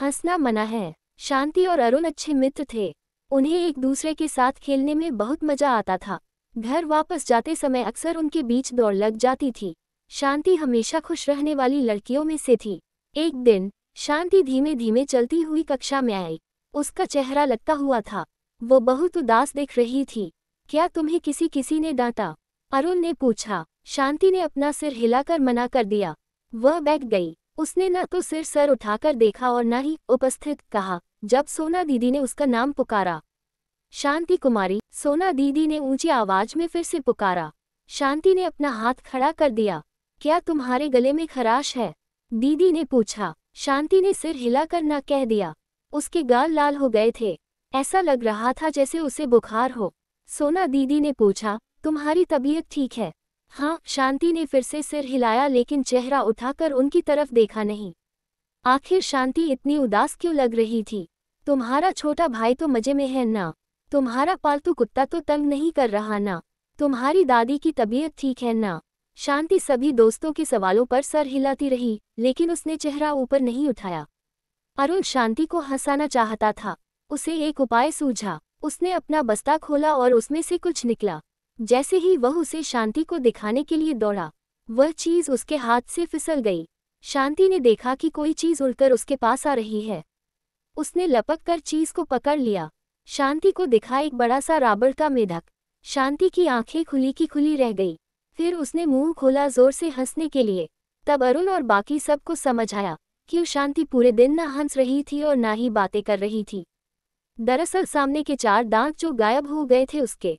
हंसना मना है शांति और अरुण अच्छे मित्र थे उन्हें एक दूसरे के साथ खेलने में बहुत मजा आता था घर वापस जाते समय अक्सर उनके बीच दौड़ लग जाती थी शांति हमेशा खुश रहने वाली लड़कियों में से थी एक दिन शांति धीमे धीमे चलती हुई कक्षा में आई उसका चेहरा लगता हुआ था वो बहुत उदास दिख रही थी क्या तुम्हें किसी किसी ने डांटा अरुण ने पूछा शांति ने अपना सिर हिलाकर मना कर दिया वह बैठ गई उसने न तो सिर सर उठाकर देखा और न ही उपस्थित कहा जब सोना दीदी ने उसका नाम पुकारा शांति कुमारी सोना दीदी ने ऊंची आवाज में फिर से पुकारा शांति ने अपना हाथ खड़ा कर दिया क्या तुम्हारे गले में खराश है दीदी ने पूछा शांति ने सिर हिलाकर न कह दिया उसके गाल लाल हो गए थे ऐसा लग रहा था जैसे उसे बुखार हो सोना दीदी ने पूछा तुम्हारी तबीयत ठीक है हाँ शांति ने फिर से सिर हिलाया लेकिन चेहरा उठाकर उनकी तरफ देखा नहीं आखिर शांति इतनी उदास क्यों लग रही थी तुम्हारा छोटा भाई तो मजे में है ना तुम्हारा पालतू कुत्ता तो तंग नहीं कर रहा ना तुम्हारी दादी की तबीयत ठीक है ना शांति सभी दोस्तों के सवालों पर सर हिलाती रही लेकिन उसने चेहरा ऊपर नहीं उठाया अरुण शांति को हंसाना चाहता था उसे एक उपाय सूझा उसने अपना बस्ता खोला और उसमें से कुछ निकला जैसे ही वह उसे शांति को दिखाने के लिए दौड़ा वह चीज उसके हाथ से फिसल गई शांति ने देखा कि कोई चीज उड़कर उसके पास आ रही है उसने लपक कर चीज को पकड़ लिया शांति को दिखा एक बड़ा सा राबड़ का मेढक शांति की आंखें खुली की खुली रह गई फिर उसने मुंह खोला जोर से हंसने के लिए तब अरुण और बाकी सबको समझ आया कि शांति पूरे दिन न हंस रही थी और न ही बातें कर रही थी दरअसल सामने के चार दांत जो गायब हो गए थे उसके